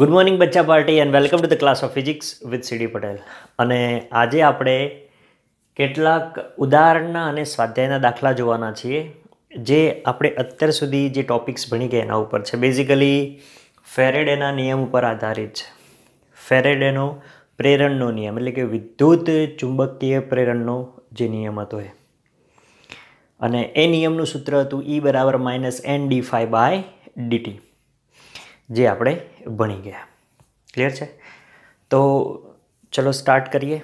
good morning બચ્ચા party and welcome to the class of physics with C D Patel અને આજે આપણે કેટલાક ઉદાહરણના અને સ્વાધ્યાયના દાખલા જોવાના છીએ જે આપણે અત્યાર સુધી જે ટોપિક્સ ભણી ગયા એના ઉપર છે બેઝિકલી ફેરેડેના નિયમ ઉપર આધારિત છે ફેરેડેનો પ્રેરણનો નિયમ એટલે કે વિદ્યુત ચુંબકીય પ્રેરણનો જે નિયમ હતો એ અને એ નિયમનું સૂત્ર હતું ઈ e બરાબર minus N D phi by D T જે આપણે ભણી ગયા ક્લિયર છે તો ચલો સ્ટાર્ટ કરીએ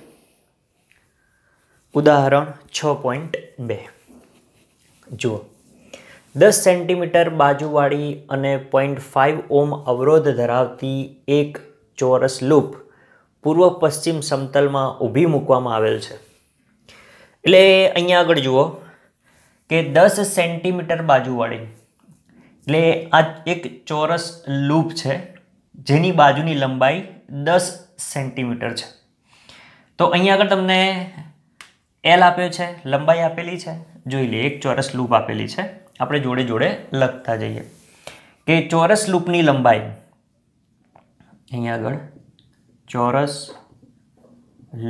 ઉદાહરણ છ પોઈન્ટ બે જુઓ દસ સેન્ટીમીટર બાજુવાળી અને પોઈન્ટ ફાઇવ ઓમ અવરોધ ધરાવતી એક ચોરસ લૂપ પૂર્વ પશ્ચિમ સમતલમાં ઊભી મૂકવામાં આવેલ છે એટલે અહીંયા આગળ જુઓ કે દસ સેન્ટીમીટર બાજુવાળી એટલે આ એક ચોરસ લૂપ છે જેની બાજુની લંબાઈ દસ સેન્ટીમીટર છે તો અહીંયા આગળ તમને એલ આપ્યો છે લંબાઈ આપેલી છે જોઈ લે એક ચોરસ લૂપ આપેલી છે આપણે જોડે જોડે લખતા જઈએ કે ચોરસ લૂપની લંબાઈ અહીંયા આગળ ચોરસ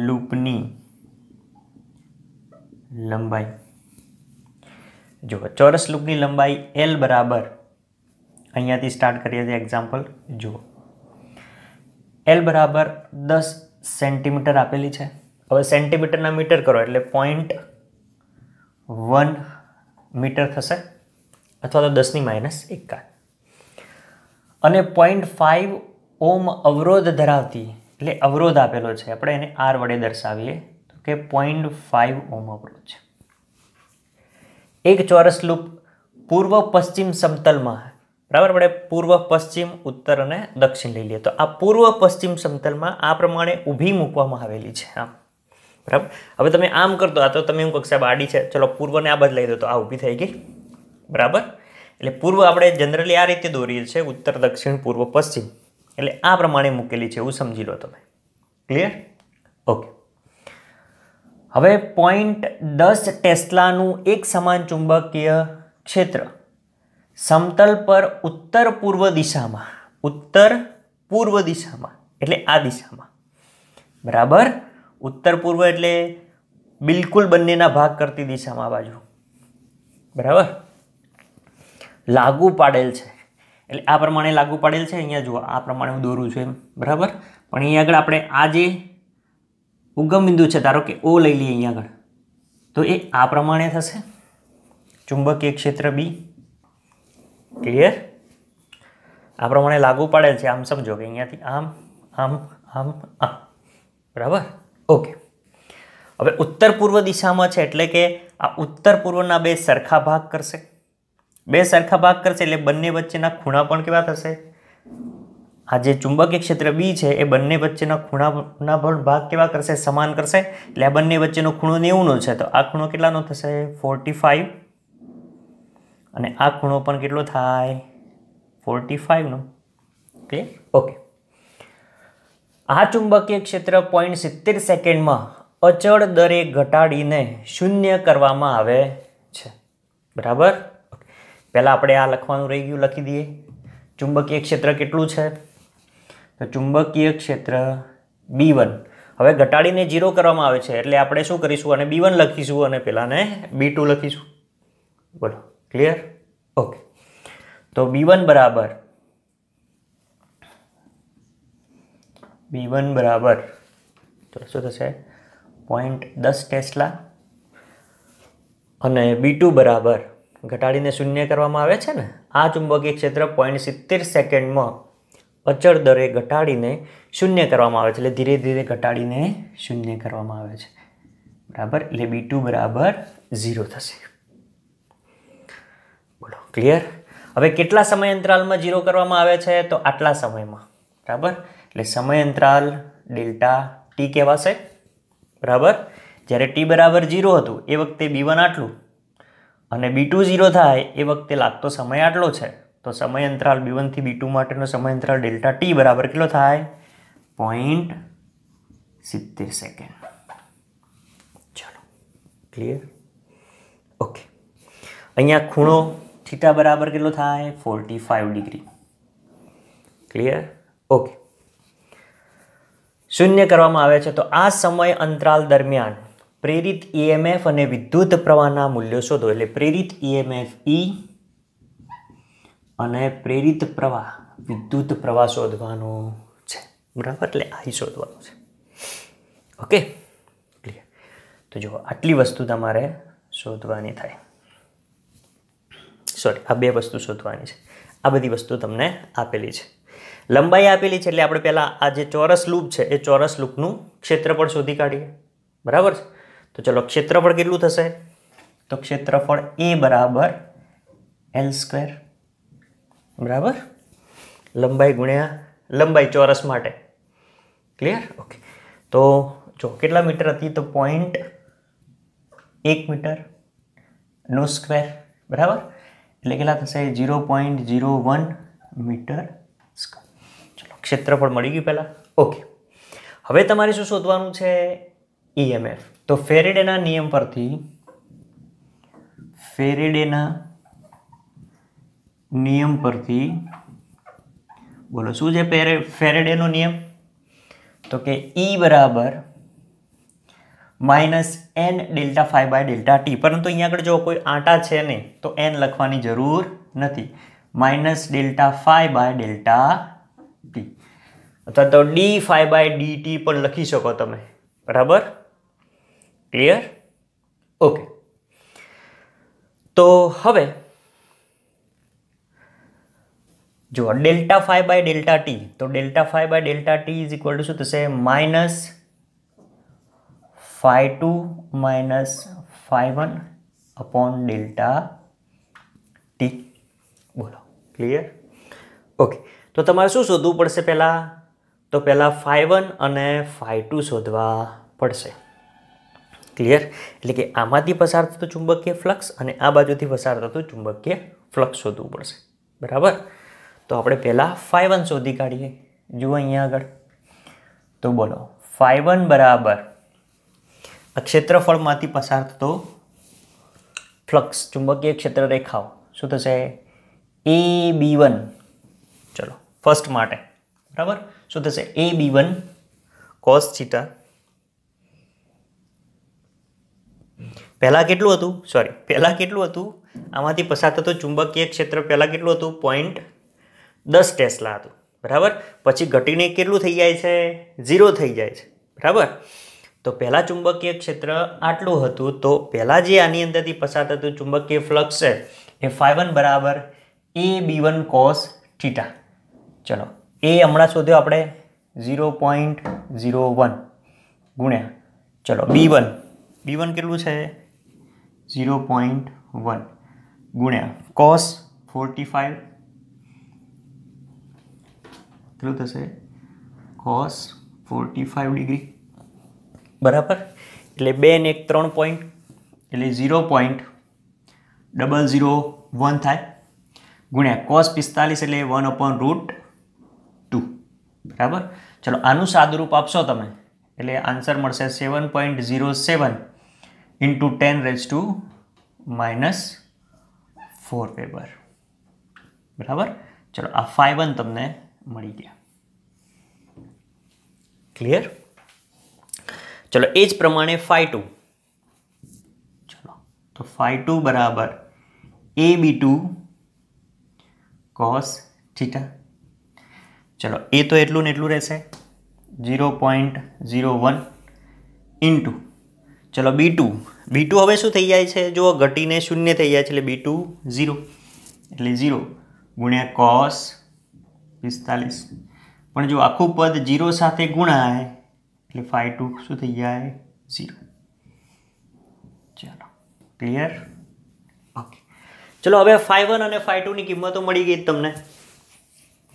લૂપની લંબાઈ જુઓ ચોરસ લૂપની લંબાઈ એલ બરાબર અહીંયાથી સ્ટાર્ટ કરીએ છીએ એક્ઝામ્પલ જુઓ એલ બરાબર દસ સેન્ટીમીટર આપેલી છે હવે સેન્ટીમીટરના મીટર કરો એટલે પોઈન્ટ વન મીટર થશે અથવા તો દસની માઇનસ એકાદ અને પોઈન્ટ ફાઇવ ઓમ અવરોધ ધરાવતી એટલે અવરોધ આપેલો છે આપણે એને આર વડે દર્શાવીએ તો કે પોઈન્ટ ફાઇવ ઓમ અવરોધ છે એક ચોરસ લૂપ પૂર્વ પશ્ચિમ સમતલમાં બરાબર આપણે પૂર્વ પશ્ચિમ ઉત્તર અને દક્ષિણ લઈ લઈએ તો આ પૂર્વ પશ્ચિમ સમતલમાં આ પ્રમાણે ઊભી મૂકવામાં આવેલી છે આમ બરાબર હવે તમે આમ કરતો આ તો તમે એમ કક્ષા બાડી છે ચલો પૂર્વને આ બધ લઈ દો તો આ ઊભી થઈ ગઈ બરાબર એટલે પૂર્વ આપણે જનરલી આ રીતે દોરીએ છીએ ઉત્તર દક્ષિણ પૂર્વ પશ્ચિમ એટલે આ પ્રમાણે મૂકેલી છે એવું સમજી લો તમે ક્લિયર ઓકે હવે પોઈન્ટ દસ ટેસ્લાનું એક સમાન ચુંબકીય ક્ષેત્ર સમતલ પર ઉત્તર પૂર્વ દિશામાં ઉત્તર પૂર્વ દિશામાં એટલે આ દિશામાં બરાબર ઉત્તર પૂર્વ એટલે બિલકુલ બંનેના ભાગ કરતી દિશામાં બાજુ બરાબર લાગુ પાડેલ છે એટલે આ પ્રમાણે લાગુ પાડેલ છે અહીંયા જુઓ આ પ્રમાણે હું દોરું છું એમ બરાબર પણ અહીંયા આગળ આપણે આ જે ઉગમ બિંદુ છે ધારો કે ઓ લઈ લઈએ અહીંયા આગળ તો એ આ પ્રમાણે થશે ચુંબકીય ક્ષેત્ર બી ક્લિયર આ પ્રમાણે લાગુ પાડેલ છે આમ સમજો કે અહીંયાથી આમ આમ આમ આમ બરાબર ઓકે હવે ઉત્તર પૂર્વ દિશામાં છે એટલે કે આ ઉત્તર પૂર્વના બે સરખા ભાગ કરશે બે સરખા ભાગ કરશે એટલે બંને વચ્ચેના ખૂણા પણ કેવા થશે આ જે ચુંબકીય ક્ષેત્ર બી છે એ બંને વચ્ચેના ખૂણાના પણ ભાગ કેવા કરશે સમાન કરશે એટલે આ બંને વચ્ચેનો ખૂણો નેવુંનો છે તો આ ખૂણો કેટલાનો થશે ફોર્ટી ફાઈવ અને આ ખૂણો પણ કેટલો થાય ફોર્ટી ફાઇવનો ક્લિયર ઓકે આ ચુંબકીય ક્ષેત્ર પોઈન્ટ સિત્તેર સેકન્ડમાં અચળ દરે ઘટાડીને શૂન્ય કરવામાં આવે છે બરાબર પહેલાં આપણે આ લખવાનું રહી ગયું લખી દઈએ ચુંબકીય ક્ષેત્ર કેટલું છે તો ચુંબકીય ક્ષેત્ર બી વન હવે ઘટાડીને ઝીરો કરવામાં આવે છે એટલે આપણે શું કરીશું અને બી વન લખીશું અને પહેલાંને બી ટુ લખીશું બોલો ક્લિયર ઓકે તો બી વન બરાબર બી વન બરાબર તો શું થશે પોઈન્ટ દસ ટેસ્લા અને બી ટુ બરાબર ઘટાડીને શૂન્ય કરવામાં આવે છે ને આ ચુંબકીય ક્ષેત્ર પોઈન્ટ સિત્તેર સેકન્ડમાં અચળ દરે ઘટાડીને શૂન્ય કરવામાં આવે છે એટલે ધીરે ધીરે ઘટાડીને શૂન્ય કરવામાં આવે છે બરાબર એટલે બી ટુ બરાબર ઝીરો થશે બોલો ક્લિયર હવે કેટલા સમય અંતરાલમાં જીરો કરવામાં આવે છે તો આટલા સમયમાં બરાબર એટલે સમય અંતરાલ ડેલ્ટા ટી કહેવાશે બરાબર જ્યારે ટી બરાબર જીરો હતું એ વખતે બી વન આટલું અને બી ટુ ઝીરો થાય એ વખતે લાગતો સમય આટલો છે તો સમય અંતરાલ બી વનથી બી ટુ માટેનો સમય અંતરાલ ડેલ્ટા ટી બરાબર કેટલો થાય પોઈન્ટ સિત્તેર સેકન્ડ ચાલો ક્લિયર ઓકે અહીંયા ખૂણો થીટા બરાબર કેટલો થાય forty five degree clear okay શૂન્ય કરવામાં આવે છે તો આ સમય અંતરાલ દરમિયાન પ્રેરિત ઈએમએફ e અને વિદ્યુત પ્રવાહના મૂલ્યો શોધો એટલે પ્રેરિત ઈએમએફ e ઈ e અને પ્રેરિત પ્રવાહ વિદ્યુત પ્રવાહ શોધવાનો છે બરાબર એટલે આઈ શોધવાનો છે ઓકે ક્લિયર તો જુઓ આટલી વસ્તુ તમારે શોધવાની થાય સોરી આ બે વસ્તુ શોધવાની છે આ બધી વસ્તુ તમને આપેલી છે લંબાઈ આપેલી છે એટલે આપણે પહેલાં આ જે ચોરસ લૂપ છે એ ચોરસ લૂપનું ક્ષેત્રફળ શોધી કાઢીએ બરાબર તો ચલો ક્ષેત્રફળ કેટલું થશે તો ક્ષેત્રફળ એ બરાબર એલ સ્ક્વેર બરાબર લંબાઈ ગુણ્યા લંબાઈ ચોરસ માટે ક્લિયર ઓકે તો જો કેટલા મીટર હતી તો પોઈન્ટ એક મીટર નો સ્ક્વેર બરાબર એટલે કેટલા થશે zero point zero one metre ચલો ક્ષેત્રફળ મળી ગયું પહેલાં ઓકે હવે તમારે શું શોધવાનું છે ઈએમએફ તો ફેરેડેના નિયમ પરથી ફેરેડેના નિયમ પરથી બોલો શું છે ફેરેડેનો નિયમ તો કે ઈ બરાબર minus N delta phi by delta T परंतु अँ आग जो कोई आटा है नहीं तो एन लखवा जरूर नहीं minus delta phi by delta T अथवा तो D phi by D T पर लखी सको ते बराबर क्लियर ओके तो हम जो delta phi by delta T तो delta phi by delta T is equal to शू minus phi 2 minus phi 1 upon delta t બોલો ક્લિયર ઓકે તો તમારે શું શોધવું પડશે પહેલાં તો પહેલાં ફાઈ વન અને ફાઈ ટુ શોધવા પડશે ક્લિયર એટલે કે આમાંથી પસાર થતું ચુંબકીય ફ્લક્સ અને આ બાજુથી પસાર થતું ચુંબકીય ફ્લક્સ શોધવું પડશે બરાબર તો આપણે પહેલાં ફાઈ વન શોધી કાઢીએ જુઓ અહીંયા આગળ તો બોલો ફાઈ વન બરાબર ક્ષેત્રફળમાંથી પસાર થતો ફ્લક્સ ચુંબકીય ક્ષેત્ર રેખાઓ શું થશે એ બી વન ચલો ફર્સ્ટ માટે બરાબર શું થશે A B one cos theta પહેલાં કેટલું હતું સોરી પહેલાં કેટલું હતું આમાંથી પસાર થતો ચુંબકીય ક્ષેત્ર પહેલાં કેટલું હતું પોઈન્ટ દસ ટેસ્લા હતું બરાબર પછી ઘટીને કેટલું થઈ જાય છે ઝીરો થઈ જાય છે બરાબર તો પહેલાં ચુંબકીય ક્ષેત્ર આટલું હતું તો પહેલાં જે આની અંદરથી પસાર થતું ચુંબકીય ફ્લક્સ છે એ ફાઈ વન બરાબર એ બી વન કોસ ચીટા ચલો એ હમણાં શોધ્યો આપણે ઝીરો પોઈન્ટ ઝીરો વન ગુણ્યા ચલો બી વન બી વન કેટલું છે ઝીરો પોઈન્ટ વન ગુણ્યા કોસ ફોર્ટી ફાઈવ કેટલું થશે કોસ ફોર્ટી ફાઈવ ડિગ્રી બરાબર એટલે બે ને એક ત્રણ પોઈન્ટ એટલે zero point double zero one થાય ગુણ્યા કોસ પિસ્તાલીસ એટલે વન અપોન રૂટ ટુ બરાબર ચલો આનું સાદુરૂપ આપશો તમે એટલે આન્સર મળશે seven point zero seven into ten raise to minus four weber બરાબર ચલો આ ફાઈવન તમને મળી ગયા ક્લિયર ચલો એ જ પ્રમાણે ફાઈ ટુ ચલો તો ફાઈ ટુ બરાબર A B two cos theta ચલો એ તો એટલું ને એટલું રહેશે zero point zero one into ચલો બી ટુ બી ટુ હવે શું થઈ જાય છે જો ઘટીને શૂન્ય થઈ જાય છે એટલે બી ટુ ઝીરો એટલે ઝીરો ગુણ્યા કોસ પિસ્તાલીસ પણ જો આખું પદ જીરો સાથે ગુણાય એટલે ફાઈ ટુ શું થઈ જાય ઝીરો ચાલો ક્લિયર ઓકે ચલો હવે ફાઈ વન અને ફાઈ ટુની કિંમતો મળી ગઈ તમને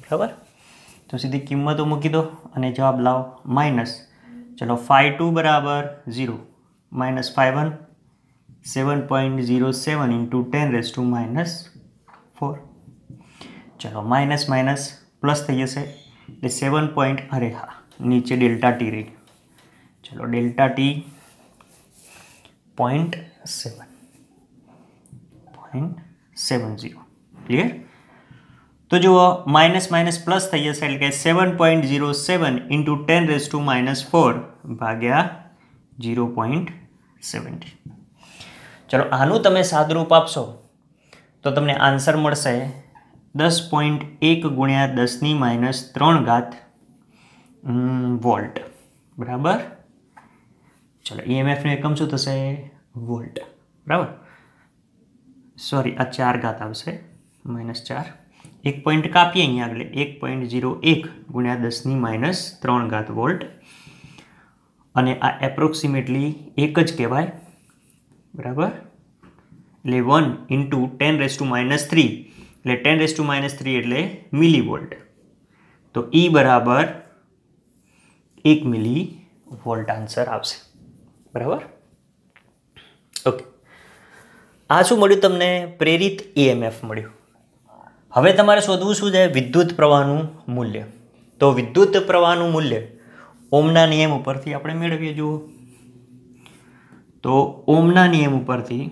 બરાબર તો સીધી કિંમતો મૂકી દો અને જવાબ લાવો માઇનસ ચલો ફાઈ ટુ બરાબર zero minus phi one seven point zero seven into ten raise to minus four ચલો માઇનસ માઇનસ પ્લસ થઈ જશે એટલે સેવન પોઈન્ટ અરે હા નીચે ડેલ્ટા ટી રહી ચલો delta T point seven point seven zero clear તો જુઓ માઇનસ માઇનસ પ્લસ થઈ જશે એટલે કે seven point zero seven into ten raise to minus four ભાગ્યા ઝીરો પોઈન્ટ સેવન્ટી ચલો આનું તમે સાદરૂપ આપશો તો તમને આન્સર મળશે દસ પોઈન્ટ એક ગુણ્યા દસની માઇનસ ત્રણ ઘાત વોલ્ટ બરાબર ચાલો ઈએમએફનું એકમ શું થશે વોલ્ટ બરાબર સોરી આ ચાર ઘાત આવશે માઇનસ ચાર એક પોઈન્ટ કાપીએ અહીંયા આગળ એક પોઈન્ટ જીરો એક ગુણ્યા દસની માઇનસ ત્રણ ઘાત વોલ્ટ અને આ એપ્રોક્સિમેટલી એક જ કહેવાય બરાબર એટલે one into ten raise to minus three એટલે ten raise to minus three એટલે મિલી વોલ્ટ તો ઈ e બરાબર એક મિલી વોલ્ટ આન્સર આવશે બરાબર ઓકે આ શું મળ્યું તમને પ્રેરિત ઈએમએફ e મળ્યું હવે તમારે શોધવું શું છે વિદ્યુત પ્રવાહનું મૂલ્ય તો વિદ્યુત પ્રવાહનું મૂલ્ય ઓમના નિયમ ઉપરથી આપણે મેળવીએ જુઓ તો ઓમના નિયમ ઉપરથી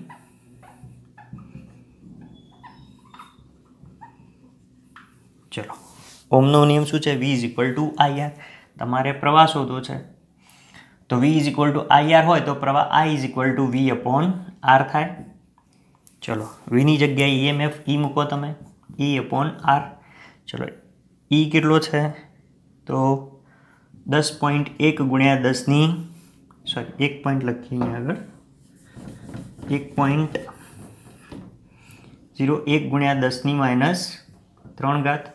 ચલો ઓમનો નિયમ શું છે V is equal to I R તમારે પ્રવાહ શોધવો છે તો V is equal to I R હોય તો પ્રવાહ I is equal to V upon R થાય ચલો વીની જગ્યાએ ઈએમએફ e ઈ e મૂકો તમે ઈ અપોન આર ચલો ઈ e કેટલો છે તો દસ પોઈન્ટ એક ગુણ્યા દસની સોરી એક પોઈન્ટ લખીએ અહીંયા આગળ એક પોઈન્ટ ઝીરો એક ગુણ્યા દસની માઇનસ ત્રણ ઘાત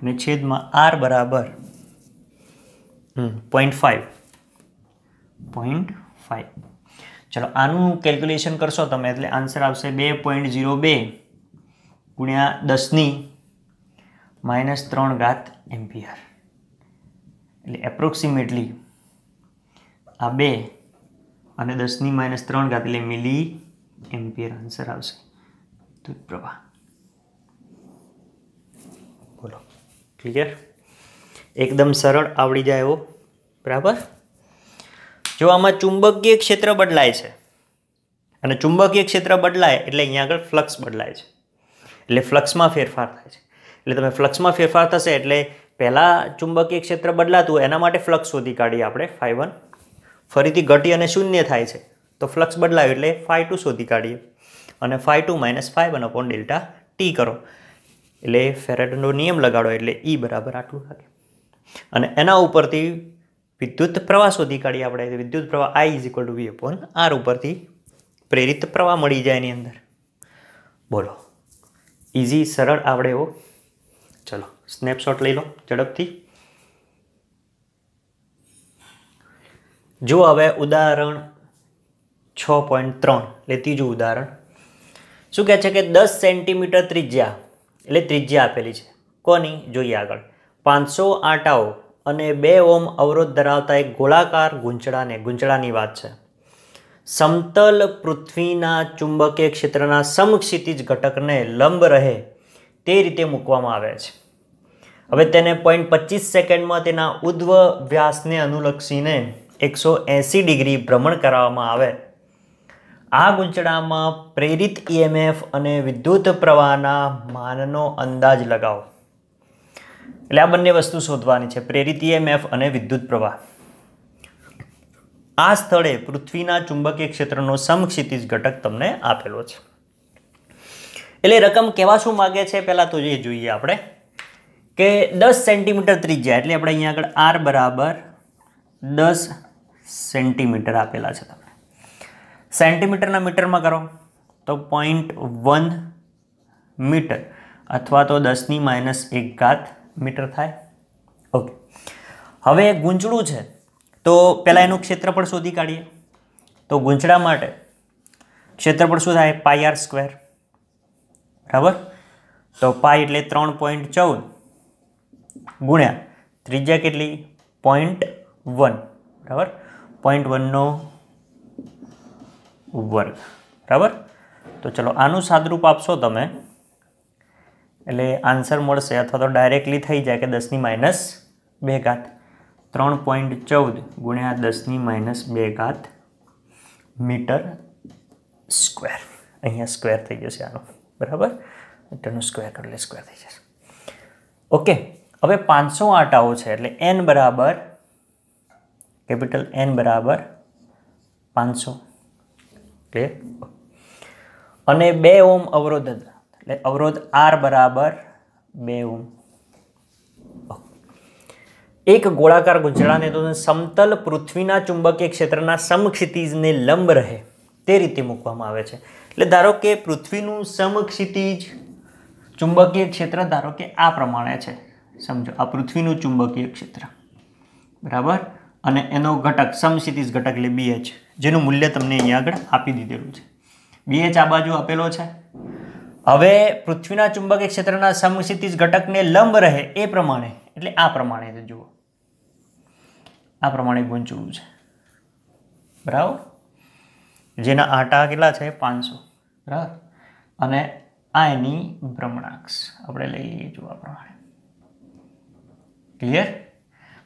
અને છેદમાં આર બરાબર પોઈન્ટ ફાઇવ પોઈન્ટ ફાઇવ ચલો આનું કેલ્ક્યુલેશન કરશો તમે એટલે આન્સર આવશે બે પોઈન્ટ ઝીરો બે ગુણ્યા દસની માઇનસ ત્રણ ઘાત એમ્પિયર એટલે એપ્રોક્સિમેટલી આ બે અને દસની માઇનસ ત્રણ ઘાત એટલે મિલી એમ્પિયર આન્સર આવશે દૂધ પ્રવાહ બોલો ક્લિયર એકદમ સરળ આવડી જાય એવો બરાબર જો આમાં ચુંબકીય ક્ષેત્ર બદલાય છે અને ચુંબકીય ક્ષેત્ર બદલાય એટલે અહીંયા આગળ ફ્લક્સ બદલાય છે એટલે ફ્લક્સમાં ફેરફાર થાય છે એટલે તમે ફ્લક્સમાં ફેરફાર થશે એટલે પહેલાં ચુંબકીય ક્ષેત્ર બદલાતું એના માટે ફ્લક્સ શોધી કાઢીએ આપણે ફાઈ વન ફરીથી ઘટી અને શૂન્ય થાય છે તો ફ્લક્સ બદલાયું એટલે ફાઈ ટુ શોધી કાઢીએ અને phi two minus phi one upon delta T કરો એટલે ફેરેટનો નિયમ લગાડો એટલે ઈ બરાબર આટલું લાગે અને એના ઉપરથી વિદ્યુત પ્રવાહ શોધી કાઢીએ આપણે વિદ્યુત પ્રવાહ I is equal to V upon R ઉપરથી પ્રેરિત પ્રવાહ મળી જાય એની અંદર બોલો ઇઝી સરળ આવડે એવો ચલો સ્નેપશોટ લઈ લો ઝડપથી જો હવે ઉદાહરણ છ પોઈન્ટ ત્રણ એટલે ત્રીજું ઉદાહરણ શું કહે છે કે દસ સેન્ટીમીટર ત્રિજ્યા એટલે ત્રિજ્યા આપેલી છે કોની જોઈએ આગળ પાંચસો આંટાઓ અને બે ઓમ અવરોધ ધરાવતા એક ગોળાકાર ગૂંચળાને ગૂંચળાની વાત છે સમતલ પૃથ્વીના ચુંબકીય ક્ષેત્રના સમક્ષિતિજ ઘટકને લંબ રહે તે રીતે મૂકવામાં આવે છે હવે તેને પોઈન્ટ પચીસ સેકન્ડમાં તેના ઉદ્વ વ્યાસને અનુલક્ષીને એકસો એંસી ડિગ્રી ભ્રમણ કરાવવામાં આવે આ ગૂંચળામાં પ્રેરિત ઈએમએફ e અને વિદ્યુત પ્રવાહના માનનો અંદાજ લગાવો એટલે આ બંને વસ્તુ શોધવાની છે પ્રેરિત ઈએમએફ e અને વિદ્યુત પ્રવાહ આ સ્થળે પૃથ્વીના ચુંબકીય ક્ષેત્રનો સમક્ષિતિજ ઘટક તમને આપેલો છે એટલે રકમ કેવા શું માગે છે પહેલાં તો એ જોઈએ આપણે કે દસ સેન્ટીમીટર ત્રિજ્યા એટલે આપણે અહીંયા આગળ આર બરાબર દસ સેન્ટીમીટર આપેલા છે તમે સેન્ટીમીટરના મીટરમાં કરો તો પોઈન્ટ વન મીટર અથવા તો દસની માઇનસ એક ઘાત મીટર થાય ઓકે હવે ગૂંચળું છે તો પહેલાં એનું ક્ષેત્રફળ શોધી કાઢીએ તો ગૂંચળા માટે ક્ષેત્રફળ શું થાય પાય આર સ્ક્વેર બરાબર તો પાય એટલે ત્રણ પોઈન્ટ ચૌદ ગુણ્યા ત્રિજ્યા કેટલી પોઈન્ટ વન બરાબર પોઈન્ટ વનનો વર્ગ બરાબર તો ચલો આનું સાદરૂપ આપશો તમે એટલે આન્સર મળશે અથવા તો ડાયરેક્ટલી થઈ જાય કે દસની માઇનસ બે ઘાત ત્રણ પોઈન્ટ ચૌદ ગુણ્યા દસની માઇનસ બે ઘાત મીટર સ્ક્વેર અહીંયા સ્ક્વેર થઈ જશે આનો બરાબર મીટરનો સ્ક્વેર એટલે સ્ક્વેર થઈ જશે ઓકે હવે પાંચસો આંટાઓ છે એટલે એન બરાબર કેપિટલ એન બરાબર પાંચસો ક્લિયર અને બે ઓમ અવરોધક એટલે અવરોધ આર બરાબર બે ઓમ એક ગોળાકાર ગુજરાને તો સમતલ પૃથ્વીના ચુંબકીય ક્ષેત્રના સમક્ષિતિજને લંબ રહે તે રીતે મૂકવામાં આવે છે એટલે ધારો કે પૃથ્વીનું સમક્ષિતિજ ચુંબકીય ક્ષેત્ર ધારો કે આ પ્રમાણે છે સમજો આ પૃથ્વીનું ચુંબકીય ક્ષેત્ર બરાબર અને એનો ઘટક સમક્ષિતિજ ઘટક એટલે બીએચ જેનું મૂલ્ય તમને અહીંયા આગળ આપી દીધેલું છે બીએચ આ બાજુ આપેલો છે હવે પૃથ્વીના ચુંબકીય ક્ષેત્રના સમક્ષિતિજ ઘટકને લંબ રહે એ પ્રમાણે એટલે આ પ્રમાણે જુઓ આ પ્રમાણે ગૂંચવું છે બરાબર જેના આટા કેટલા છે પાંચસો બરાબર અને આ એની ભ્રમણાક્ષ આપણે લઈ લઈએ જોવા પ્રમાણે ક્લિયર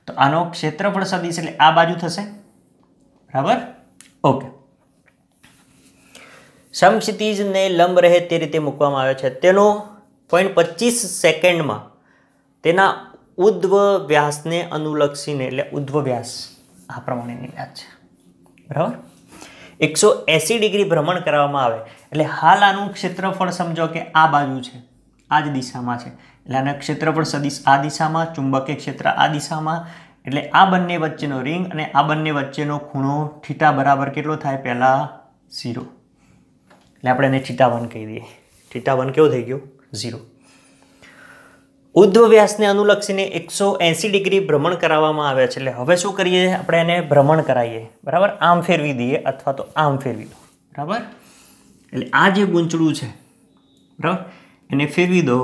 તો આનો ક્ષેત્રફળ સદીશ એટલે આ બાજુ થશે બરાબર ઓકે સમક્ષિતિજને લંબ રહે તે રીતે મૂકવામાં આવે છે તેનો પોઈન્ટ પચીસ સેકન્ડમાં તેના ઉદ્ધ્વ વ્યાસને અનુલક્ષીને એટલે ઉદ્ધ્વ વ્યાસ આ પ્રમાણેની વ્યાસ છે બરાબર એકસો એંસી ડિગ્રી ભ્રમણ કરવામાં આવે એટલે હાલ આનું ક્ષેત્રફળ સમજો કે આ બાજુ છે આ જ દિશામાં છે એટલે આના ક્ષેત્રફળ સદિશ આ દિશામાં ચુંબકીય ક્ષેત્ર આ દિશામાં એટલે આ બંને વચ્ચેનો રિંગ અને આ બંને વચ્ચેનો ખૂણો થીટા બરાબર કેટલો થાય પહેલાં ઝીરો એટલે આપણે એને થીટા વન કહી દઈએ થીટા વન કેવો થઈ ગયો ઝીરો ઉદ્ધવ વ્યાસને અનુલક્ષીને એકસો એંસી ડિગ્રી ભ્રમણ કરાવવામાં આવ્યા છે એટલે હવે શું કરીએ આપણે એને ભ્રમણ કરાવીએ બરાબર આમ ફેરવી દઈએ અથવા તો આમ ફેરવી દો બરાબર એટલે આ જે ગૂંચળું છે બરાબર એને ફેરવી દો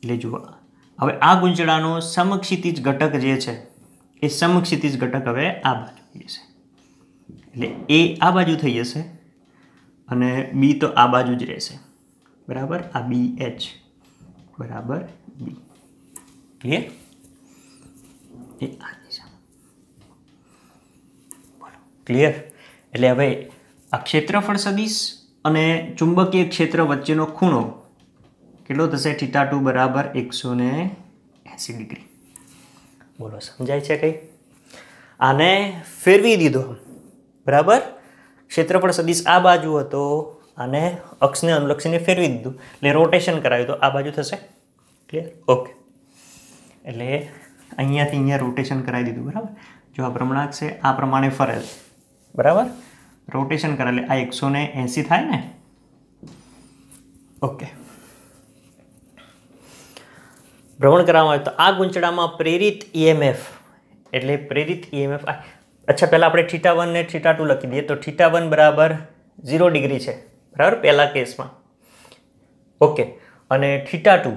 એટલે જુઓ હવે આ ગુંચળાનો સમક્ષિતિજ ઘટક જે છે એ સમક્ષિતિજ ઘટક હવે આ બાજુ જશે એટલે એ આ બાજુ થઈ જશે અને બી તો આ બાજુ જ રહેશે બરાબર આ બી એચ બરાબર બી ક્લિયર એ આ બોલો ક્લિયર એટલે હવે આ ક્ષેત્રફળ સદીશ અને ચુંબકીય ક્ષેત્ર વચ્ચેનો ખૂણો કેટલો થશે થીટા ટુ બરાબર એકસો ને એંસી ડિગ્રી બોલો સમજાય છે કંઈ આને ફેરવી દીધો બરાબર ક્ષેત્રફળ સદીશ આ બાજુ હતો અને અક્ષને અનુલક્ષીને ફેરવી દીધું એટલે રોટેશન કરાવ્યું તો આ બાજુ થશે ક્લિયર ઓકે એટલે અહીંયાથી અહીંયા રોટેશન કરાવી દીધું બરાબર જો આ ભ્રમણાંક છે આ પ્રમાણે ફરેલ બરાબર રોટેશન કરેલ આ એકસો ને એંસી થાય ને ઓકે ભ્રમણ કરવામાં આવે તો આ ગુંચડામાં પ્રેરિત ઈએમએફ e એટલે પ્રેરિત ઈએમએફ e આ અચ્છા પહેલાં આપણે થીટા વન ને થીટા ટુ લખી દઈએ તો થીટા વન બરાબર ઝીરો ડિગ્રી છે બરાબર પહેલાં કેસમાં ઓકે અને થીટા ટુ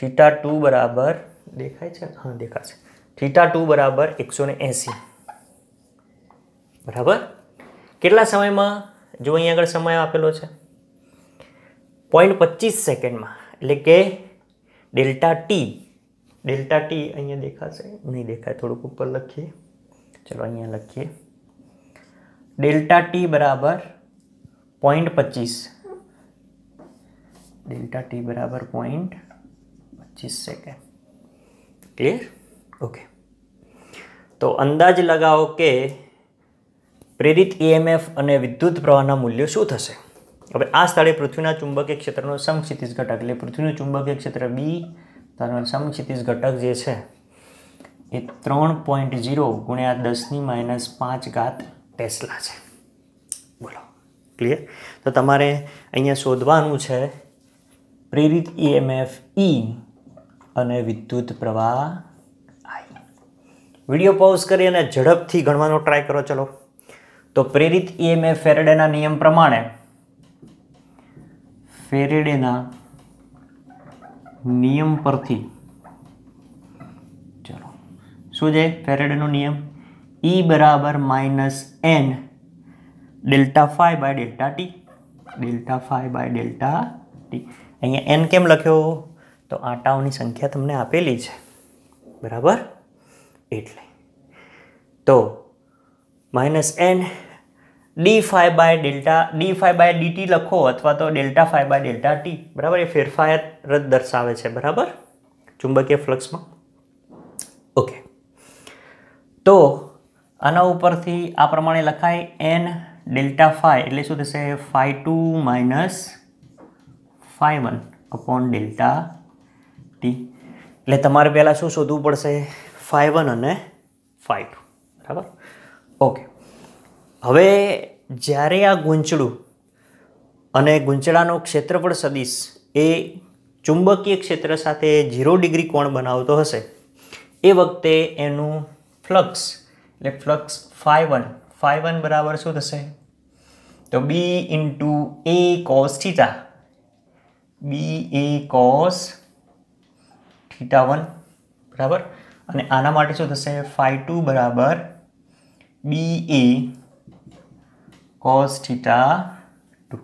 થીટા ટુ બરાબર દેખાય છે હા દેખાશે થીટા ટુ બરાબર એકસો ને એંસી બરાબર કેટલા સમયમાં જો અહીં આગળ સમય આપેલો છે પોઈન્ટ પચીસ સેકન્ડમાં એટલે કે ડેલ્ટા ટી ડેલ્ટા ટી અહીંયા દેખાશે નહીં દેખાય થોડુંક ઉપર લખીએ ચલો અહીંયા લખીએ ડેલ્ટા ટી બરાબર પોઈન્ટ પચીસ ડેલ્ટા ટી બરાબર પોઈન્ટ પચીસ સેકન્ડ ક્લિયર ઓકે તો અંદાજ લગાવો કે પ્રેરિત ઈએમએફ e અને વિદ્યુત પ્રવાહના મૂલ્યો શું થશે હવે આ સ્થળે પૃથ્વીના ચુંબકીય ક્ષેત્રનો સમક્ષિતિજ ઘટક એટલે પૃથ્વીનું ચુંબકીય ક્ષેત્ર બી તેનો સમક્ષિતિજ ઘટક જે છે એ ત્રણ પોઈન્ટ ઝીરો ગુણ્યા દસની માઇનસ પાંચ ઘાત ટેસ્લા છે બોલો ક્લિયર તો તમારે અહીંયા શોધવાનું છે પ્રેરિત ઈએમએફ ઈ e અને વિદ્યુત પ્રવાહ આઈ વિડીયો પોઝ કરી અને ઝડપથી ગણવાનો ટ્રાય કરો ચલો તો પ્રેરિત ઈએમએફ ફેરેડેના નિયમ પ્રમાણે ફેરેડેના નિયમ પરથી શું છે ફેરેડનો નિયમ ઈ e બરાબર minus N delta phi by delta T delta phi by delta T અહીંયા એન કેમ લખ્યો તો આટાઓની સંખ્યા તમને આપેલી છે બરાબર એટલે તો minus N D phi by delta D phi by D T લખો અથવા તો delta phi by delta T બરાબર એ ફેરફાર દર્શાવે છે બરાબર ચુંબકીય ફ્લક્સમાં ઓકે તો આના ઉપરથી આ પ્રમાણે લખાય એન ડેલ્ટા ફાઈ એટલે શું થશે phi two minus phi one upon delta T એટલે તમારે પહેલાં શું શોધવું પડશે ફાઈ વન અને ફાઈ ટુ બરાબર ઓકે હવે જ્યારે આ ગૂંચળું અને ગૂંચળાનો ક્ષેત્રફળ સદીશ એ ચુંબકીય ક્ષેત્ર સાથે ઝીરો ડિગ્રી કોણ બનાવતો હશે એ વખતે એનું ફ્લક્સ એટલે flux phi one phi one બરાબર શું થશે તો B into A cos theta B A cos theta one બરાબર અને આના માટે શું થશે ફાઈ ટુ બરાબર B A cos theta two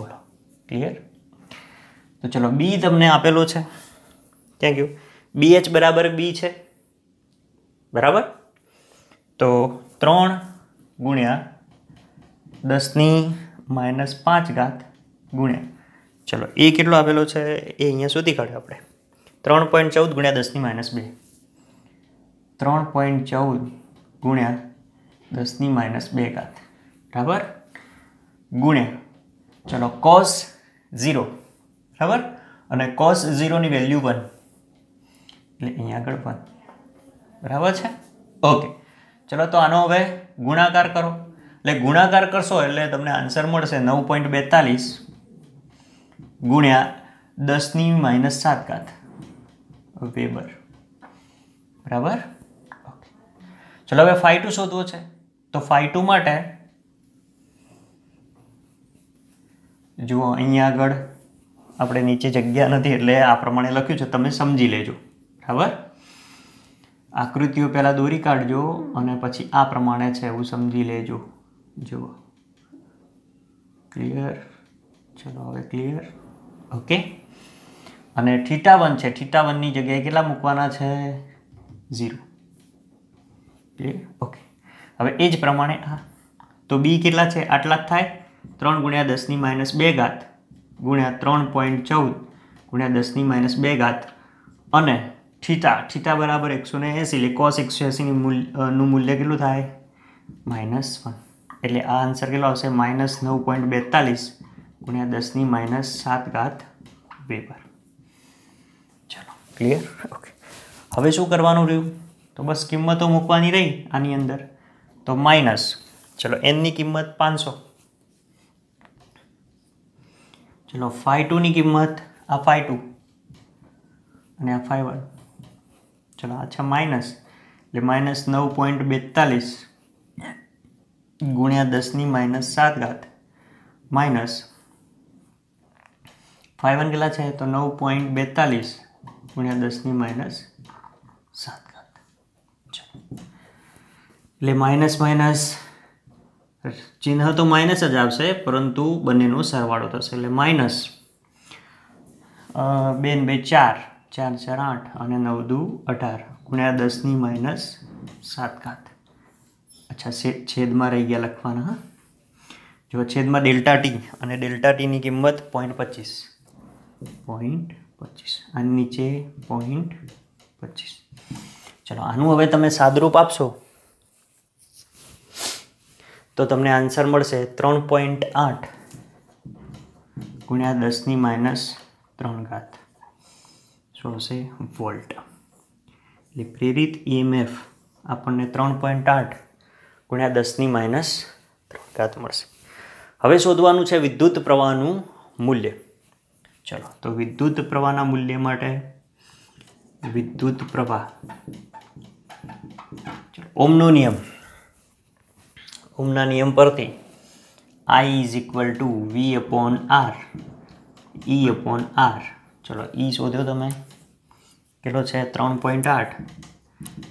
બોલો ક્લિયર તો ચલો બી તમને આપેલો છે થેન્ક યુ બી એચ બરાબર બી છે બરાબર તો ત્રણ ગુણ્યા દસની માઇનસ પાંચ ઘાત ગુણ્યા ચલો એ કેટલો આપેલો છે એ અહીંયા શોધી કાઢ્યો આપણે ત્રણ પોઈન્ટ ચૌદ ગુણ્યા દસની માઇનસ બે ત્રણ પોઈન્ટ ચૌદ ગુણ્યા દસની માઇનસ બે ઘાત બરાબર ગુણ્યા ચલો કોસ ઝીરો બરાબર અને કોસ ઝીરોની વેલ્યુ વન એટલે અહીંયા આગળ વન બરાબર છે ઓકે ચલો તો આનો હવે ગુણાકાર કરો એટલે ગુણાકાર કરશો એટલે તમને આન્સર મળશે નવ પોઈન્ટ બેતાલીસ ગુણ્યા દસની માઇનસ સાત ઘાત વેબર બરાબર ઓકે ચલો હવે ફાઈ ટુ શોધવો છે તો ફાઈ ટુ માટે જુઓ અહીંયા આગળ આપણે નીચે જગ્યા નથી એટલે આ પ્રમાણે લખ્યું છે તમે સમજી લેજો બરાબર આકૃતિઓ પહેલાં દોરી કાઢજો અને પછી આ પ્રમાણે છે એવું સમજી લેજો જુઓ ક્લિયર ચલો હવે ક્લિયર ઓકે અને થીટા છે થીટા જગ્યાએ કેટલા મૂકવાના છે ઝીરો ક્લિયર ઓકે હવે એ જ પ્રમાણે આ તો બી કેટલા છે આટલા જ થાય ત્રણ ગુણ્યા દસની માઇનસ બે ઘાત ગુણ્યા ત્રણ પોઈન્ટ ચૌદ ગુણ્યા દસની માઇનસ બે ઘાત અને થીટા થીટા બરાબર એકસો ને એંસી એટલે કોસ એકસો એંસીની મૂલ્ય નું મૂલ્ય કેટલું થાય માઇનસ વન એટલે આ આન્સર કેટલો આવશે માઇનસ નવ પોઈન્ટ બેતાલીસ ગુણ્યા દસની માઇનસ સાત ઘાત વેબર ચલો ક્લિયર ઓકે હવે શું કરવાનું રહ્યું તો બસ કિંમતો મૂકવાની રહી આની અંદર તો માઇનસ ચલો એનની કિંમત પાંચસો ચલો ફાઈ ટુની કિંમત આ ફાઈ ટુ અને આ ફાઈ વન ચલો અચ્છા માઇનસ એટલે માઇનસ નવ પોઈન્ટ બેતાલીસ ગુણ્યા દસની માઇનસ સાત ઘાત માઇનસ ફાઈવ વન કેટલા છે તો નવ પોઈન્ટ બેતાલીસ ગુણ્યા દસની માઇનસ સાત ઘાત એટલે માઇનસ માઇનસ ચિહ્ન તો માઇનસ જ આવશે પરંતુ બંનેનો સરવાળો થશે એટલે માઇનસ બે ને બે ચાર ચાર ચાર આઠ અને નવ દુ અઢાર ગુણ્યા દસની માઇનસ સાત ઘાત અચ્છા છેદમાં રહી ગયા લખવાના હા જો છેદમાં ડેલ્ટા ટી અને ડેલ્ટા ટીની કિંમત પોઈન્ટ પચીસ પોઈન્ટ પચીસ આની નીચે પોઈન્ટ પચીસ ચલો આનું હવે તમે સાદરૂપ આપશો તો તમને આન્સર મળશે ત્રણ પોઈન્ટ આઠ ગુણ્યા દસની માઇનસ ત્રણ ઘાત શું આવશે વોલ્ટ એટલે પ્રેરિત ઈએમએફ e આપણને ત્રણ પોઈન્ટ આઠ ગુણ્યા દસની માઇનસ ત્રણ ઘાત મળશે હવે શોધવાનું છે વિદ્યુત પ્રવાહનું મૂલ્ય ચલો તો વિદ્યુત પ્રવાહના મૂલ્ય માટે વિદ્યુત પ્રવાહ ઓમનો નિયમ ઓમના નિયમ પરથી I is equal to V upon R E upon R ચલો ઈ e શોધ્યો તમે કેટલો છે ત્રણ પોઈન્ટ આઠ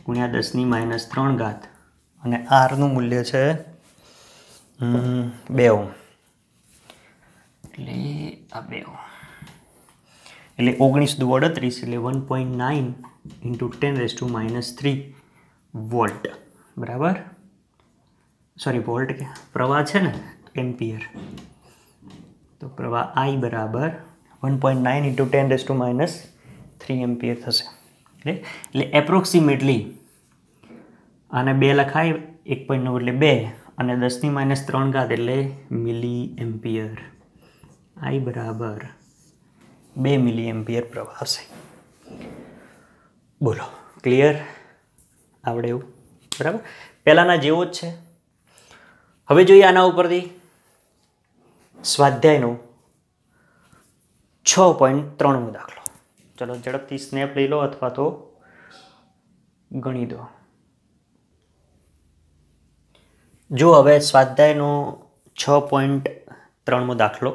ગુણ્યા દસની માઇનસ ત્રણ ઘાત અને આરનું મૂલ્ય છે બે ઓમ એટલે આ બે ઓમ એટલે ઓગણીસ દુ અડત્રીસ એટલે one point nine into ten raise to minus three volt બરાબર સોરી વોલ્ટ કે પ્રવાહ છે ને એમ્પિયર તો પ્રવાહ આઈ બરાબર one point nine into ten raise to minus three ampere થશે એટલે એટલે એપ્રોક્સિમેટલી આને બે લખાય એક પોઈન્ટ નવ એટલે બે અને દસની માઇનસ ત્રણ ઘાત એટલે મિલી એમ્પિયર આઈ બરાબર બે મિલી એમ્પિયર પ્રવાહ છે બોલો ક્લિયર આવડે એવું બરાબર પહેલાંના જેવો જ છે હવે જોઈએ આના ઉપરથી સ્વાધ્યાયનો છ પોઈન્ટ ત્રણમો દાખલો ચલો ઝડપથી સ્નેપ લઈ લો અથવા તો ગણી દો જો હવે સ્વાધ્યાયનો છ પોઈન્ટ ત્રણમો દાખલો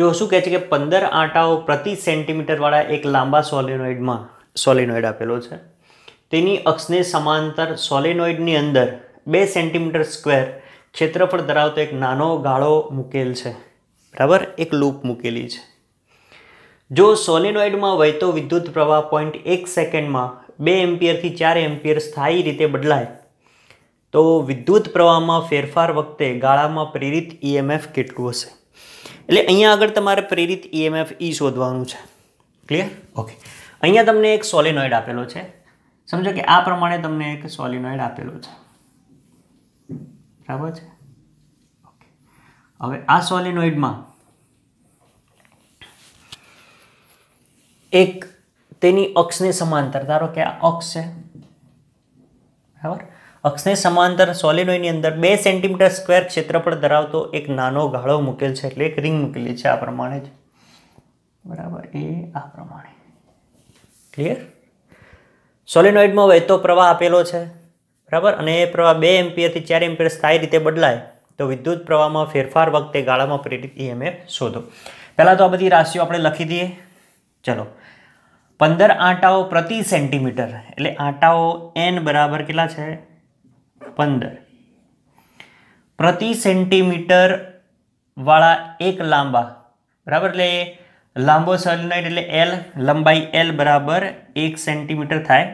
જો શું કહે છે કે પંદર આંટાઓ પ્રતિ સેન્ટીમીટરવાળા એક લાંબા સોલેનોઇડમાં સોલેનોઇડ આપેલો છે તેની અક્ષને સમાંતર સોલેનોઇડની અંદર બે સેન્ટીમીટર સ્ક્વેર ક્ષેત્રફળ ધરાવતો એક નાનો ગાળો મૂકેલ છે બરાબર એક લૂપ મૂકેલી છે જો સોલેનોઇડમાં વહેતો વિદ્યુત પ્રવાહ પોઈન્ટ એક સેકન્ડમાં બે એમ્પિયરથી ચાર એમ્પિયર સ્થાયી રીતે બદલાય તો વિદ્યુત પ્રવાહમાં ફેરફાર વખતે ગાળામાં પ્રેરિત ઈએમએફ e કેટલું હશે એટલે અહીંયા આગળ તમારે પ્રેરિત ઈએમએફ e ઈ e શોધવાનું છે ક્લિયર ઓકે અહીંયા તમને એક સોલિનોઇડ આપેલો છે સમજો કે આ પ્રમાણે તમને એક સોલેનોઇડ આપેલો છે બરાબર છે ઓકે હવે આ સોલેનોઇડમાં એક તેની અક્ષને સમાંતર ધારો કે આ અક્ષ છે બરાબર અક્ષને સમાંતર સોલિનોઈડની અંદર બે સેન્ટીમીટર સ્ક્વેર ક્ષેત્રફળ ધરાવતો એક નાનો ગાળો મૂકેલ છે એટલે એક રિંગ મૂકેલી છે આ પ્રમાણે જ બરાબર એ આ પ્રમાણે ક્લિયર સોલિનોઇડમાં વહેતો પ્રવાહ આપેલો છે બરાબર અને એ પ્રવાહ બે એમ્પિયરથી ચાર એમ્પિયર સ્થાયી રીતે બદલાય તો વિદ્યુત પ્રવાહમાં ફેરફાર વખતે ગાળામાં પ્રેરિત ઈએમએફ શોધો પહેલાં તો આ બધી રાશિઓ આપણે લખી દઈએ ચલો પંદર આંટાઓ પ્રતિ સેન્ટીમીટર એટલે આંટાઓ એન બરાબર કેટલા છે પંદર પ્રતિ સેન્ટીમીટર વાળા એક લાંબા બરાબર એટલે લાંબો સોલિનોઇડ એટલે એલ લંબાઈ એલ બરાબર એક સેન્ટીમીટર થાય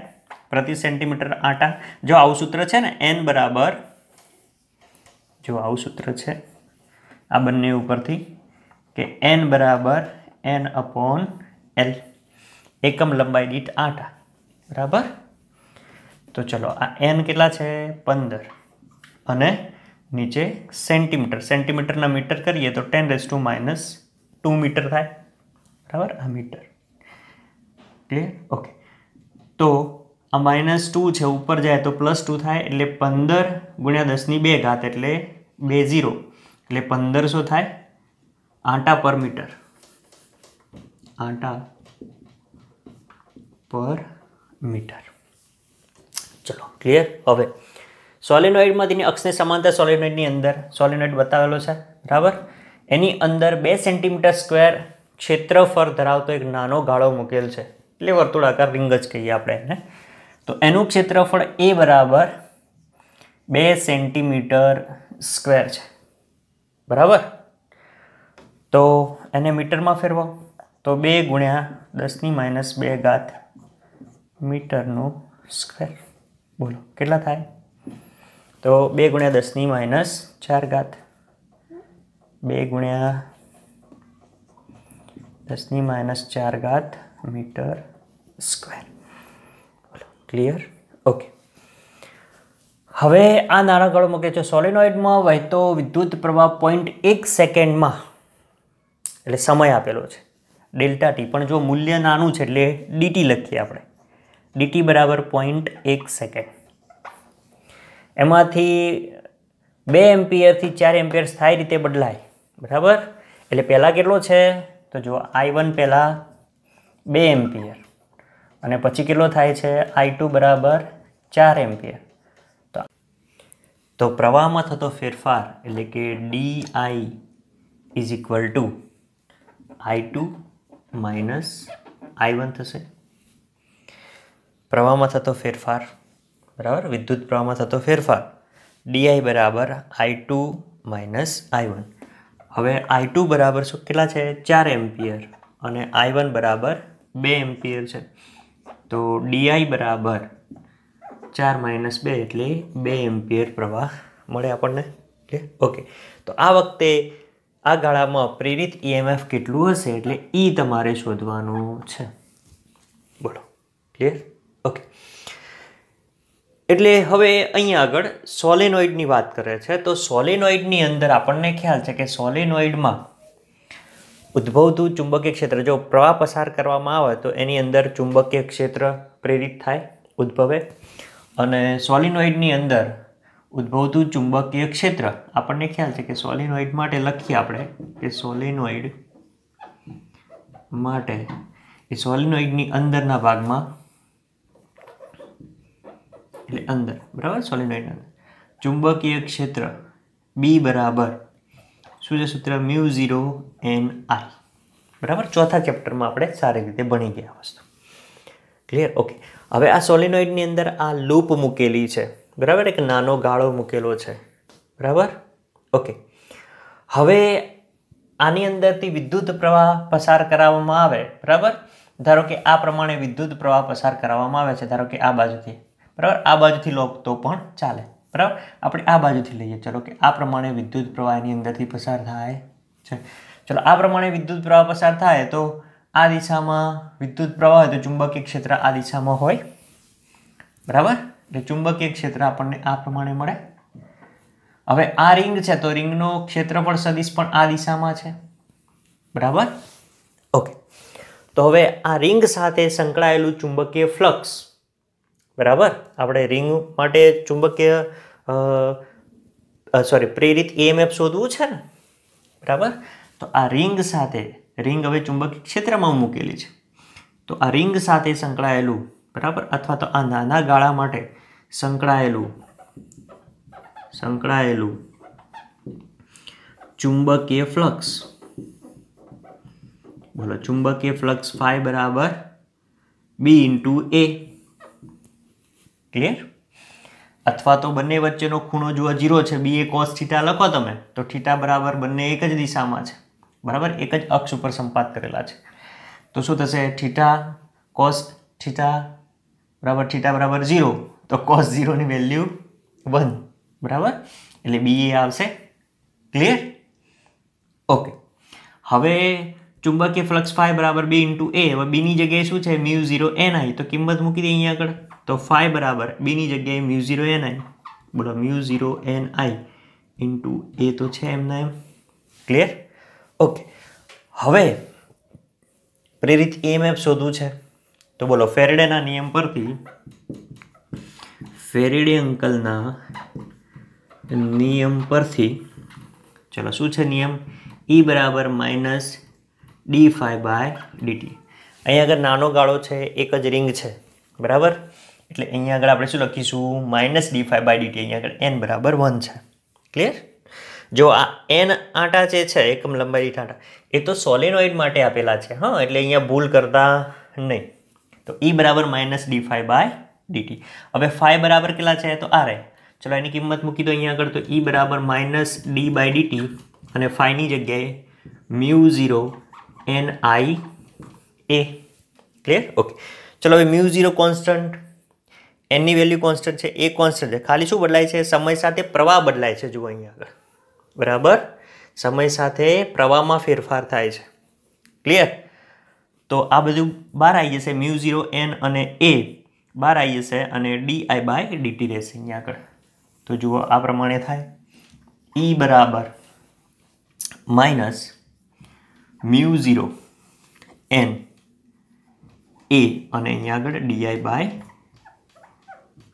પ્રતિ સેન્ટીમીટર આંટા જો આવું સૂત્ર છે ને એન બરાબર જો આવું સૂત્ર છે આ બંને ઉપરથી કે એન બરાબર એન અપોન એલ એકમ લંબાઈ દીઠ આંટા બરાબર તો ચલો આ એન કેટલા છે પંદર અને નીચે સેન્ટીમીટર સેન્ટીમીટરના મીટર કરીએ તો ten raise to minus two meter થાય બરાબર આ મીટર ક્લિયર ઓકે તો આ માઇનસ ટુ છે ઉપર જાય તો પ્લસ ટુ થાય એટલે પંદર ગુણ્યા દસની બે ઘાત એટલે બે ઝીરો એટલે પંદરસો થાય આંટા પર મીટર આંટા પર મીટર ચલો ક્લિયર હવે સોલેનોઇડમાં તેની અક્ષને સમાનતા સોલેનોઇડની અંદર સોલેનોઇડ બતાવેલો છે બરાબર એની અંદર બે સેન્ટીમીટર સ્ક્વેર ક્ષેત્રફળ ધરાવતો એક નાનો ગાળો મૂકેલ છે એટલે વર્તુળાકાર રિંગ જ કહીએ આપણે એને તો એનું ક્ષેત્રફળ એ બરાબર બે સેન્ટીમીટર સ્ક્વેર છે બરાબર તો એને મીટરમાં ફેરવો તો બે ગુણ્યા દસની માઇનસ બે ઘાત મીટરનો સ્ક્વેર બોલો કેટલા થાય તો બે ગુણ્યા દસની માઇનસ ચાર ઘાત બે ગુણ્યા દસની માઇનસ ચાર ઘાત મીટર સ્ક્વેર બોલો ક્લિયર ઓકે હવે આ નાના નાણાકળો મૂકે છે સોલિનોઇડમાં વહેતો વિદ્યુત પ્રવાહ પોઈન્ટ એક સેકન્ડમાં એટલે સમય આપેલો છે ડેલ્ટા ટી પણ જો મૂલ્ય નાનું છે એટલે ડીટી લખીએ આપણે ડીટી બરાબર પોઈન્ટ એક સેકન્ડ એમાંથી બે એમ્પિયરથી ચાર એમ્પિયર સ્થાયી રીતે બદલાય બરાબર એટલે પહેલાં કેટલો છે તો જો આઈ વન પહેલાં બે એમ્પિયર અને પછી કેટલો થાય છે આઈ ટુ બરાબર ચાર એમ્પિયર તો તો પ્રવાહમાં થતો ફેરફાર એટલે કે D I is equal to I two minus I one થશે પ્રવાહમાં થતો ફેરફાર બરાબર વિદ્યુત પ્રવાહમાં થતો ફેરફાર ડીઆઈ બરાબર I two minus I one હવે આઈ ટુ બરાબર શું કેટલા છે ચાર એમ્પિયર અને આઈ વન બરાબર બે એમ્પિયર છે તો ડીઆઈ બરાબર ચાર માઇનસ બે એટલે બે એમ્પિયર પ્રવાહ મળે આપણને ઓકે તો આ વખતે આ ગાળામાં પ્રેરિત ઈએમએફ કેટલું હશે એટલે ઈ e તમારે શોધવાનું છે બોલો ક્લિયર એટલે હવે અહીંયા આગળ સોલેનોઇડની વાત કરે છે તો સોલેનોઇડની અંદર આપણને ખ્યાલ છે કે સોલેનોઇડમાં ઉદ્ભવતું ચુંબકીય ક્ષેત્ર જો પ્રવાહ પસાર કરવામાં આવે તો એની અંદર ચુંબકીય ક્ષેત્ર પ્રેરિત થાય ઉદ્ભવે અને સોલિનોઇડની અંદર ઉદ્ભવતું ચુંબકીય ક્ષેત્ર આપણને ખ્યાલ છે કે સોલિનોઇડ માટે લખીએ આપણે કે સોલિનોઇડ માટે એ સોલિનોઇડની અંદરના ભાગમાં એટલે અંદર બરાબર સોલિનોઇડ અંદર ચુંબકીય ક્ષેત્ર બી બરાબર શું છે સૂત્ર મ્યુ ઝીરો એન આઈ બરાબર ચોથા ચેપ્ટરમાં આપણે સારી રીતે ભણી ગયા વસ્તુ ક્લિયર ઓકે હવે આ સોલિનોઇડની અંદર આ લૂપ મૂકેલી છે બરાબર એક નાનો ગાળો મૂકેલો છે બરાબર ઓકે હવે આની અંદરથી વિદ્યુત પ્રવાહ પસાર કરાવવામાં આવે બરાબર ધારો કે આ પ્રમાણે વિદ્યુત પ્રવાહ પસાર કરાવવામાં આવે છે ધારો કે આ બાજુથી બરાબર આ બાજુથી લો તો પણ ચાલે બરાબર આપણે આ બાજુથી લઈએ ચલો કે આ પ્રમાણે વિદ્યુત પ્રવાહની અંદરથી પસાર થાય છે ચલો આ પ્રમાણે વિદ્યુત પ્રવાહ પસાર થાય તો આ દિશામાં વિદ્યુત પ્રવાહ હોય તો ચુંબકીય ક્ષેત્ર આ દિશામાં હોય બરાબર એટલે ચુંબકીય ક્ષેત્ર આપણને આ પ્રમાણે મળે હવે આ રિંગ છે તો રિંગનો ક્ષેત્રફળ સદિશ પણ આ દિશામાં છે બરાબર ઓકે તો હવે આ રિંગ સાથે સંકળાયેલું ચુંબકીય ફ્લક્સ બરાબર આપણે રિંગ માટે ચુંબકીય સોરી પ્રેરિત એમએફ શોધવું છે ને બરાબર તો આ રિંગ સાથે રિંગ હવે ચુંબકીય ક્ષેત્રમાં મૂકેલી છે તો આ રિંગ સાથે સંકળાયેલું બરાબર અથવા તો આ નાના ગાળા માટે સંકળાયેલું સંકળાયેલું ચુંબકીય ફ્લક્સ બોલો ચુંબકીય ફ્લક્સ ફાઈ બરાબર બી ઇન્ટુ એ ક્લિયર અથવા તો બંને વચ્ચેનો ખૂણો જો જીરો છે બી એ કોસ થીટા લખો તમે તો થીટા બરાબર બંને એક જ દિશામાં છે બરાબર એક જ અક્ષ ઉપર સંપાત કરેલા છે તો શું થશે થીટા કોસ થીટા બરાબર થીટા બરાબર ઝીરો તો કોસ ઝીરોની વેલ્યુ વન બરાબર એટલે બી એ આવશે ક્લિયર ઓકે હવે ચુંબકીય ફ્લક્સ ફાઇ બરાબર બી ઇન્ટુ એ હવે બીની જગ્યાએ શું છે મ્યુ ઝીરો એન આઈ તો કિંમત મૂકી દઈએ અહીંયા આગળ તો ફાઇ બરાબર બીની જગ્યાએ મ્યુ ઝીરો એન આઈ બોલો mu zero N I into A તો છે એમના એમ ક્લિયર ઓકે હવે પ્રેરિત એમ ઈએમએફ શોધવું છે તો બોલો ફેરેડેના નિયમ પરથી ફેરેડે અંકલના નિયમ પરથી ચલો શું છે નિયમ ઈ e બરાબર minus D phi by D T અહીંયા આગળ નાનો ગાળો છે એક જ રિંગ છે બરાબર એટલે અહીંયા આગળ આપણે શું લખીશું minus D phi by D T અહીંયા આગળ એન બરાબર વન છે ક્લિયર જો આ એન આંટા જે છે એકમ લંબાઈ દીઠ આંટા એ તો સોલેનોઇડ માટે આપેલા છે હા એટલે અહીંયા ભૂલ કરતા નહીં તો ઈ e બરાબર minus D phi by D T હવે ફાઈ બરાબર કેટલા છે તો આ રહે ચલો એની કિંમત મૂકી દો અહીંયા આગળ તો ઈ e બરાબર માઇનસ ડી બાય ડીટી અને ફાઈની જગ્યાએ mu zero N I A clear okay ચલો હવે મ્યુ ઝીરો કોન્સ્ટન્ટ એનની વેલ્યુ કોન્સ્ટન્ટ છે એ કોન્સ્ટન્ટ છે ખાલી શું બદલાય છે સમય સાથે પ્રવાહ બદલાય છે જુઓ અહીંયા આગળ બરાબર સમય સાથે પ્રવાહમાં ફેરફાર થાય છે ક્લિયર તો આ બધું બહાર આવી જશે મ્યુ ઝીરો એન અને એ બહાર આવી જશે અને ડી આઈ બાય ડીટી રહેશે અહીંયા આગળ તો જુઓ આ પ્રમાણે થાય ઈ e બરાબર minus mu zero N A અને અહીંયા આગળ D I by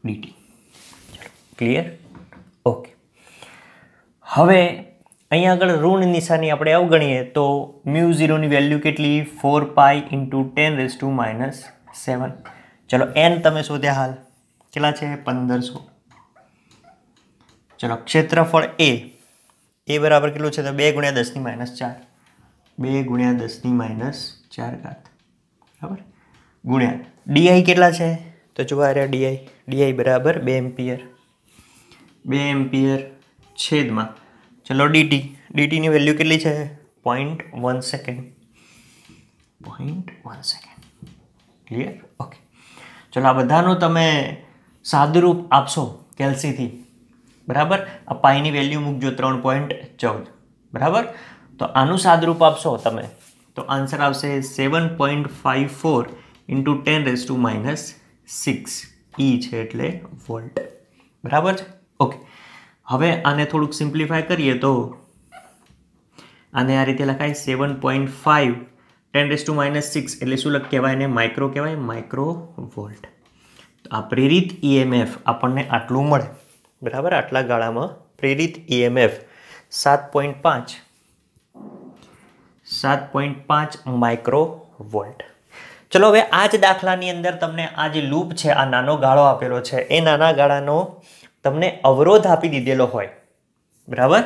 D T clear okay હવે અહીંયા આગળ ઋણ નિશાની આપણે અવગણીએ તો મ્યુ ઝીરોની વેલ્યુ કેટલી four pi into ten raise to minus seven ચલો એન તમે શોધ્યા હાલ કેટલા છે પંદરસો ચલો ક્ષેત્રફળ એ એ બરાબર કેટલું છે તો બે ગુણ્યા દસની માઇનસ ચાર બે ગુણ્યા દસની માઇનસ ચાર ઘાત બરાબર ગુણ્યા ડીઆઈ કેટલા છે તો જુઓ અરે ડીઆઈ ડીઆઈ બરાબર બે એમ્પિયર બે એમ્પિયર છેદમાં ચલો ડીટી ડીટીની વેલ્યુ કેટલી છે point one second point one second clear okay ચલો આ બધાનું તમે સાદુરૂપ આપશો કેલ્સીથી બરાબર આ પાઈની વેલ્યુ મૂકજો ત્રણ પોઈન્ટ ચૌદ બરાબર તો આનું સાદરૂપ આપશો તમે તો આન્સર આવશે seven point five four into ten raise to minus six E છે એટલે વોલ્ટ બરાબર છે ઓકે હવે આને થોડુંક સિમ્પ્લિફાય કરીએ તો આને આ રીતે લખાય seven point five ten raise to minus six એટલે શું લખ કહેવાય એને માઇક્રો કહેવાય માઇક્રો વોલ્ટ તો આ પ્રેરિત ઈએમએફ e આપણને આટલું મળે બરાબર આટલા ગાળામાં પ્રેરિત ઈએમએફ e સાત પોઈન્ટ પાંચ સાત પોઈન્ટ પાંચ માઇક્રો વોલ્ટ ચલો હવે આ જ દાખલાની અંદર તમને આ જે લૂપ છે આ નાનો ગાળો આપેલો છે એ નાના ગાળાનો તમને અવરોધ આપી દીધેલો હોય બરાબર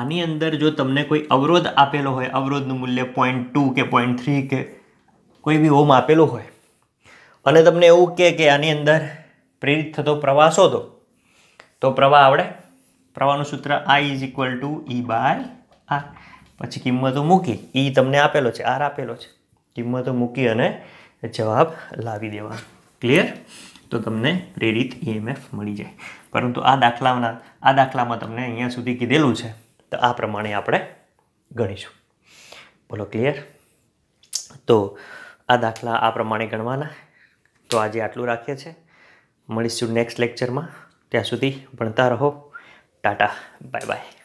આની અંદર જો તમને કોઈ અવરોધ આપેલો હોય અવરોધનું મૂલ્ય પોઈન્ટ ટુ કે પોઈન્ટ થ્રી કે કોઈ બી ઓમ આપેલો હોય અને તમને એવું કહે કે આની અંદર પ્રેરિત થતો પ્રવાહ શોધો તો પ્રવાહ આવડે પ્રવાહનું સૂત્ર I is equal to E by R પછી કિંમતો મૂકી એ તમને આપેલો છે આર આપેલો છે કિંમતો મૂકી અને જવાબ લાવી દેવા ક્લિયર તો તમને પ્રેરિત ઈએમએફ e મળી જાય પરંતુ આ દાખલાના આ દાખલામાં તમને અહીંયા સુધી કીધેલું છે તો આ પ્રમાણે આપણે ગણીશું બોલો ક્લિયર તો આ દાખલા આ પ્રમાણે ગણવાના તો આજે આટલું રાખીએ છીએ મળીશું નેક્સ્ટ લેક્ચરમાં ત્યાં સુધી ભણતા રહો ટાટા બાય બાય